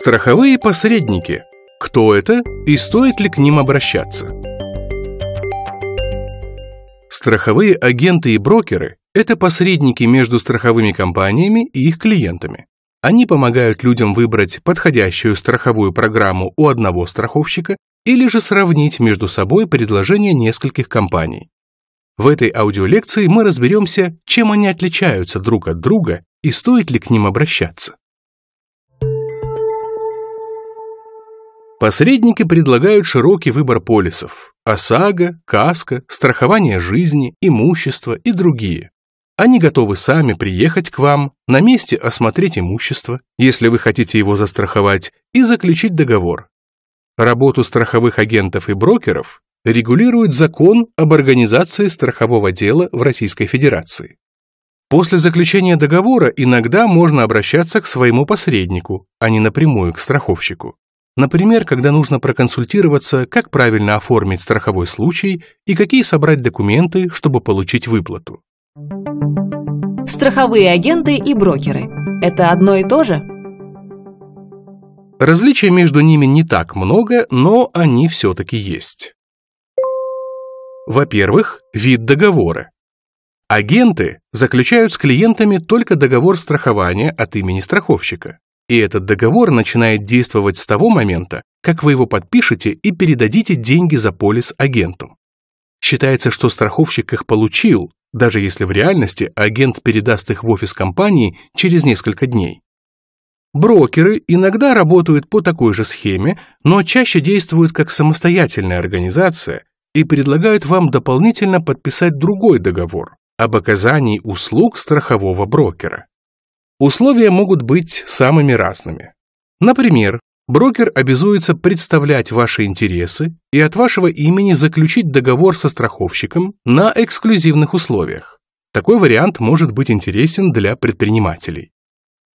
Страховые посредники. Кто это и стоит ли к ним обращаться? Страховые агенты и брокеры – это посредники между страховыми компаниями и их клиентами. Они помогают людям выбрать подходящую страховую программу у одного страховщика или же сравнить между собой предложения нескольких компаний. В этой аудиолекции мы разберемся, чем они отличаются друг от друга и стоит ли к ним обращаться. Посредники предлагают широкий выбор полисов – ОСАГО, КАСКО, страхование жизни, имущество и другие. Они готовы сами приехать к вам, на месте осмотреть имущество, если вы хотите его застраховать, и заключить договор. Работу страховых агентов и брокеров регулирует закон об организации страхового дела в Российской Федерации. После заключения договора иногда можно обращаться к своему посреднику, а не напрямую к страховщику. Например, когда нужно проконсультироваться, как правильно оформить страховой случай и какие собрать документы, чтобы получить выплату. Страховые агенты и брокеры – это одно и то же? Различий между ними не так много, но они все-таки есть. Во-первых, вид договора. Агенты заключают с клиентами только договор страхования от имени страховщика и этот договор начинает действовать с того момента, как вы его подпишете и передадите деньги за полис агенту. Считается, что страховщик их получил, даже если в реальности агент передаст их в офис компании через несколько дней. Брокеры иногда работают по такой же схеме, но чаще действуют как самостоятельная организация и предлагают вам дополнительно подписать другой договор об оказании услуг страхового брокера. Условия могут быть самыми разными. Например, брокер обязуется представлять ваши интересы и от вашего имени заключить договор со страховщиком на эксклюзивных условиях. Такой вариант может быть интересен для предпринимателей.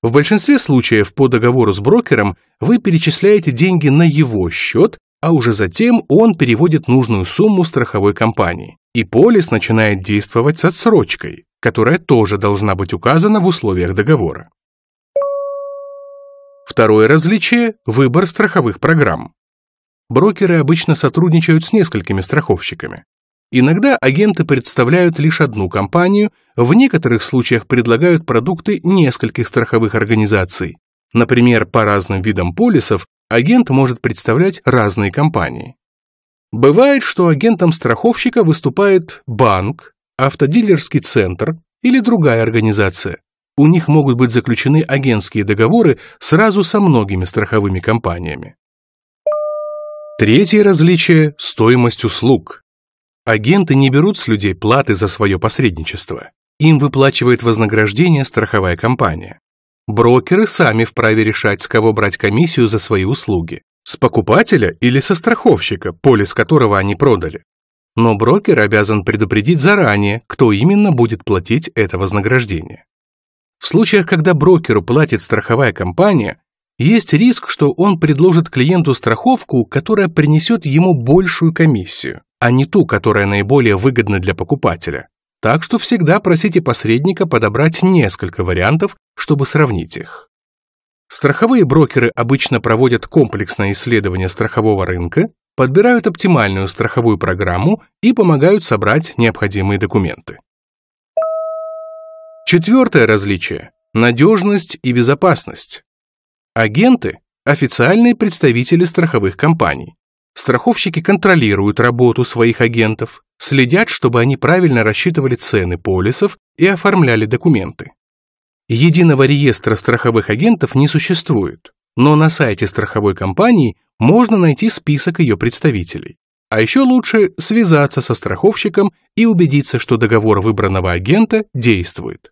В большинстве случаев по договору с брокером вы перечисляете деньги на его счет, а уже затем он переводит нужную сумму страховой компании и полис начинает действовать с отсрочкой, которая тоже должна быть указана в условиях договора. Второе различие – выбор страховых программ. Брокеры обычно сотрудничают с несколькими страховщиками. Иногда агенты представляют лишь одну компанию, в некоторых случаях предлагают продукты нескольких страховых организаций. Например, по разным видам полисов агент может представлять разные компании. Бывает, что агентом страховщика выступает банк, автодилерский центр или другая организация. У них могут быть заключены агентские договоры сразу со многими страховыми компаниями. Третье различие – стоимость услуг. Агенты не берут с людей платы за свое посредничество. Им выплачивает вознаграждение страховая компания. Брокеры сами вправе решать, с кого брать комиссию за свои услуги. С покупателя или со страховщика, полис которого они продали. Но брокер обязан предупредить заранее, кто именно будет платить это вознаграждение. В случаях, когда брокеру платит страховая компания, есть риск, что он предложит клиенту страховку, которая принесет ему большую комиссию, а не ту, которая наиболее выгодна для покупателя. Так что всегда просите посредника подобрать несколько вариантов, чтобы сравнить их. Страховые брокеры обычно проводят комплексное исследование страхового рынка, подбирают оптимальную страховую программу и помогают собрать необходимые документы. Четвертое различие – надежность и безопасность. Агенты – официальные представители страховых компаний. Страховщики контролируют работу своих агентов, следят, чтобы они правильно рассчитывали цены полисов и оформляли документы. Единого реестра страховых агентов не существует, но на сайте страховой компании можно найти список ее представителей. А еще лучше связаться со страховщиком и убедиться, что договор выбранного агента действует.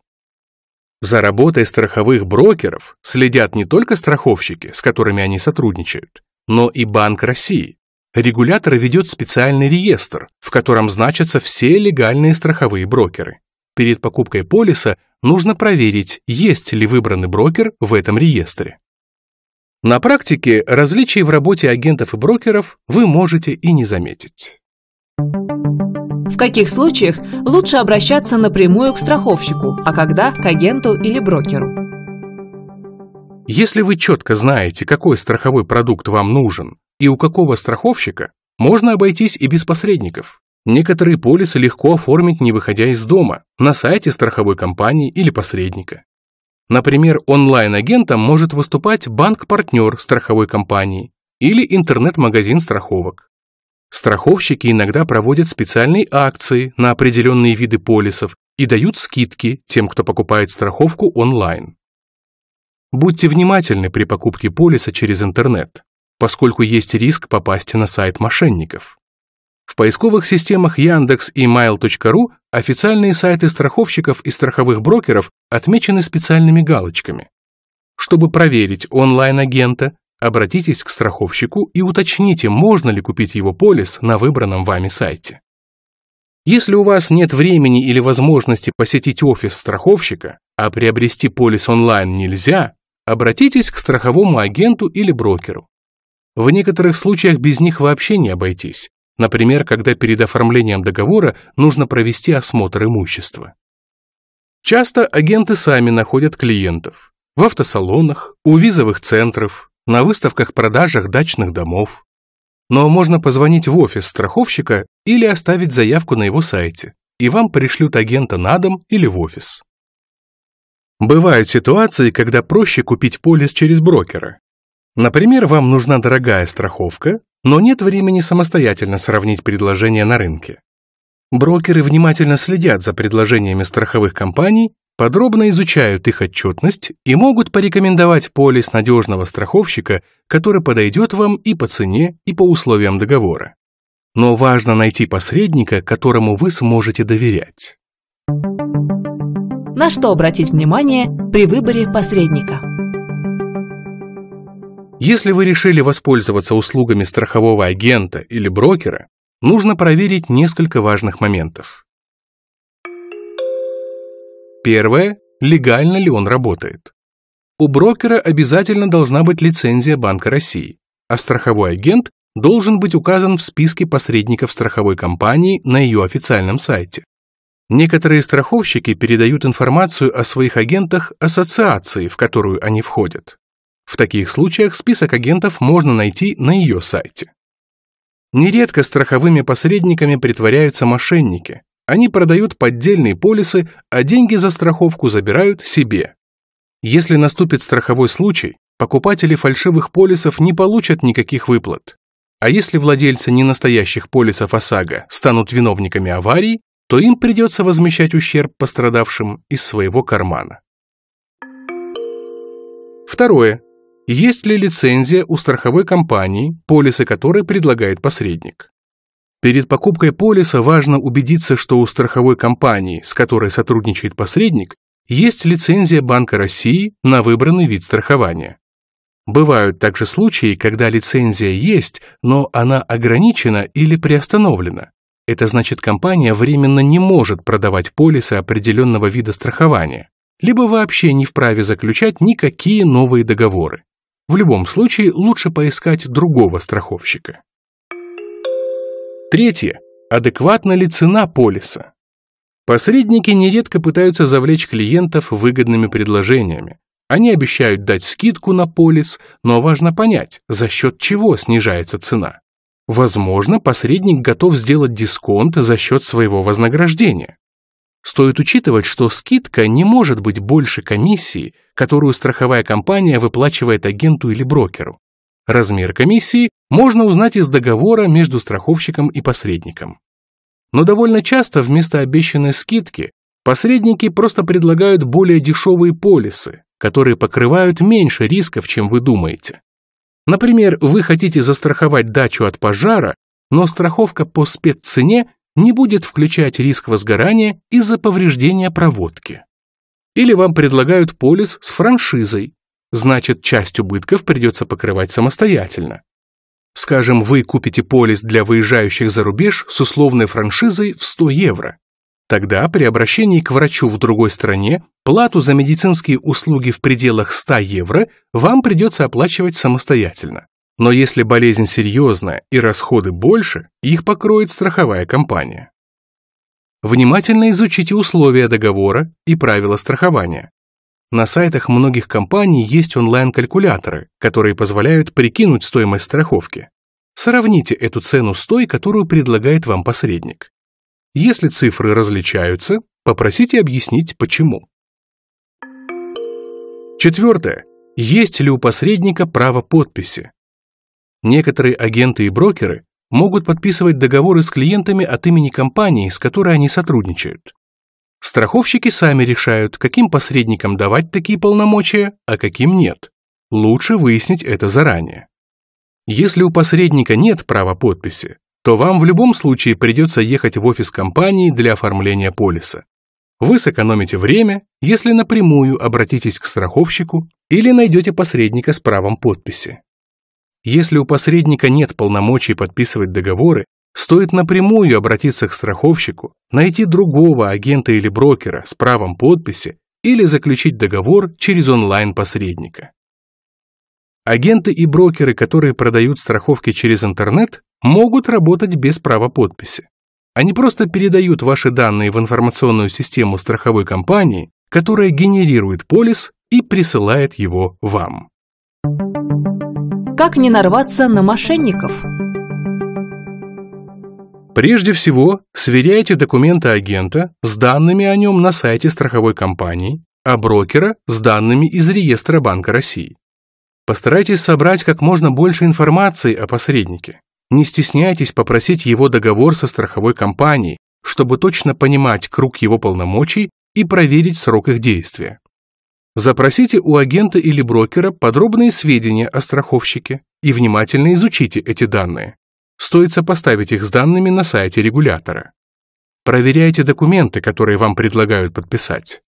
За работой страховых брокеров следят не только страховщики, с которыми они сотрудничают, но и Банк России. Регулятор ведет специальный реестр, в котором значатся все легальные страховые брокеры перед покупкой полиса нужно проверить, есть ли выбранный брокер в этом реестре. На практике различий в работе агентов и брокеров вы можете и не заметить. В каких случаях лучше обращаться напрямую к страховщику, а когда к агенту или брокеру? Если вы четко знаете, какой страховой продукт вам нужен и у какого страховщика, можно обойтись и без посредников. Некоторые полисы легко оформить, не выходя из дома, на сайте страховой компании или посредника. Например, онлайн-агентом может выступать банк-партнер страховой компании или интернет-магазин страховок. Страховщики иногда проводят специальные акции на определенные виды полисов и дают скидки тем, кто покупает страховку онлайн. Будьте внимательны при покупке полиса через интернет, поскольку есть риск попасть на сайт мошенников. В поисковых системах Яндекс и Mail.ru официальные сайты страховщиков и страховых брокеров отмечены специальными галочками. Чтобы проверить онлайн-агента, обратитесь к страховщику и уточните, можно ли купить его полис на выбранном вами сайте. Если у вас нет времени или возможности посетить офис страховщика, а приобрести полис онлайн нельзя, обратитесь к страховому агенту или брокеру. В некоторых случаях без них вообще не обойтись. Например, когда перед оформлением договора нужно провести осмотр имущества. Часто агенты сами находят клиентов. В автосалонах, у визовых центров, на выставках-продажах дачных домов. Но можно позвонить в офис страховщика или оставить заявку на его сайте, и вам пришлют агента на дом или в офис. Бывают ситуации, когда проще купить полис через брокера. Например, вам нужна дорогая страховка, но нет времени самостоятельно сравнить предложения на рынке. Брокеры внимательно следят за предложениями страховых компаний, подробно изучают их отчетность и могут порекомендовать полис надежного страховщика, который подойдет вам и по цене, и по условиям договора. Но важно найти посредника, которому вы сможете доверять. На что обратить внимание при выборе посредника? Если вы решили воспользоваться услугами страхового агента или брокера, нужно проверить несколько важных моментов. Первое. Легально ли он работает? У брокера обязательно должна быть лицензия Банка России, а страховой агент должен быть указан в списке посредников страховой компании на ее официальном сайте. Некоторые страховщики передают информацию о своих агентах ассоциации, в которую они входят. В таких случаях список агентов можно найти на ее сайте. Нередко страховыми посредниками притворяются мошенники. Они продают поддельные полисы, а деньги за страховку забирают себе. Если наступит страховой случай, покупатели фальшивых полисов не получат никаких выплат. А если владельцы ненастоящих полисов ОСАГО станут виновниками аварий, то им придется возмещать ущерб пострадавшим из своего кармана. Второе есть ли лицензия у страховой компании, полисы которой предлагает посредник. Перед покупкой полиса важно убедиться, что у страховой компании, с которой сотрудничает посредник, есть лицензия Банка России на выбранный вид страхования. Бывают также случаи, когда лицензия есть, но она ограничена или приостановлена. Это значит, компания временно не может продавать полисы определенного вида страхования, либо вообще не вправе заключать никакие новые договоры. В любом случае лучше поискать другого страховщика. Третье. Адекватна ли цена полиса? Посредники нередко пытаются завлечь клиентов выгодными предложениями. Они обещают дать скидку на полис, но важно понять, за счет чего снижается цена. Возможно, посредник готов сделать дисконт за счет своего вознаграждения. Стоит учитывать, что скидка не может быть больше комиссии, которую страховая компания выплачивает агенту или брокеру. Размер комиссии можно узнать из договора между страховщиком и посредником. Но довольно часто вместо обещанной скидки посредники просто предлагают более дешевые полисы, которые покрывают меньше рисков, чем вы думаете. Например, вы хотите застраховать дачу от пожара, но страховка по спеццене не будет включать риск возгорания из-за повреждения проводки. Или вам предлагают полис с франшизой, значит, часть убытков придется покрывать самостоятельно. Скажем, вы купите полис для выезжающих за рубеж с условной франшизой в 100 евро. Тогда при обращении к врачу в другой стране плату за медицинские услуги в пределах 100 евро вам придется оплачивать самостоятельно. Но если болезнь серьезная и расходы больше, их покроет страховая компания. Внимательно изучите условия договора и правила страхования. На сайтах многих компаний есть онлайн-калькуляторы, которые позволяют прикинуть стоимость страховки. Сравните эту цену с той, которую предлагает вам посредник. Если цифры различаются, попросите объяснить почему. Четвертое. Есть ли у посредника право подписи? Некоторые агенты и брокеры могут подписывать договоры с клиентами от имени компании, с которой они сотрудничают. Страховщики сами решают, каким посредникам давать такие полномочия, а каким нет. Лучше выяснить это заранее. Если у посредника нет права подписи, то вам в любом случае придется ехать в офис компании для оформления полиса. Вы сэкономите время, если напрямую обратитесь к страховщику или найдете посредника с правом подписи. Если у посредника нет полномочий подписывать договоры, стоит напрямую обратиться к страховщику, найти другого агента или брокера с правом подписи или заключить договор через онлайн-посредника. Агенты и брокеры, которые продают страховки через интернет, могут работать без права подписи. Они просто передают ваши данные в информационную систему страховой компании, которая генерирует полис и присылает его вам. Как не нарваться на мошенников? Прежде всего, сверяйте документы агента с данными о нем на сайте страховой компании, а брокера с данными из реестра Банка России. Постарайтесь собрать как можно больше информации о посреднике. Не стесняйтесь попросить его договор со страховой компанией, чтобы точно понимать круг его полномочий и проверить срок их действия. Запросите у агента или брокера подробные сведения о страховщике и внимательно изучите эти данные. Стоит сопоставить их с данными на сайте регулятора. Проверяйте документы, которые вам предлагают подписать.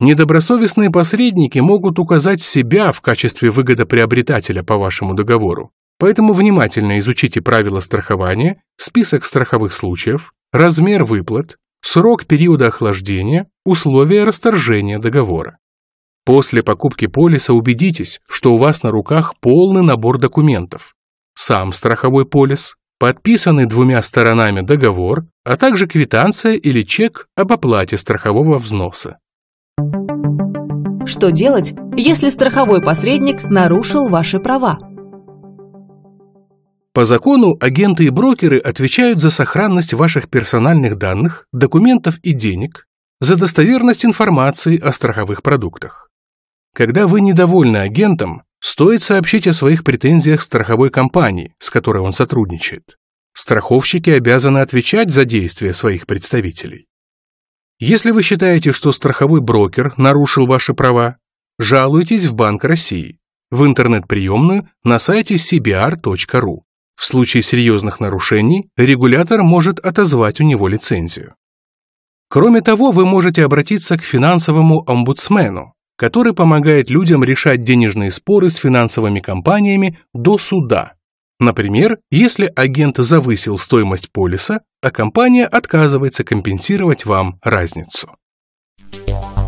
Недобросовестные посредники могут указать себя в качестве выгодоприобретателя по вашему договору, поэтому внимательно изучите правила страхования, список страховых случаев, размер выплат, срок периода охлаждения, условия расторжения договора. После покупки полиса убедитесь, что у вас на руках полный набор документов. Сам страховой полис, подписанный двумя сторонами договор, а также квитанция или чек об оплате страхового взноса. Что делать, если страховой посредник нарушил ваши права? По закону агенты и брокеры отвечают за сохранность ваших персональных данных, документов и денег, за достоверность информации о страховых продуктах. Когда вы недовольны агентом, стоит сообщить о своих претензиях страховой компании, с которой он сотрудничает. Страховщики обязаны отвечать за действия своих представителей. Если вы считаете, что страховой брокер нарушил ваши права, жалуйтесь в Банк России, в интернет-приемную на сайте cbr.ru. В случае серьезных нарушений регулятор может отозвать у него лицензию. Кроме того, вы можете обратиться к финансовому омбудсмену, который помогает людям решать денежные споры с финансовыми компаниями до суда. Например, если агент завысил стоимость полиса, а компания отказывается компенсировать вам разницу. Yeah.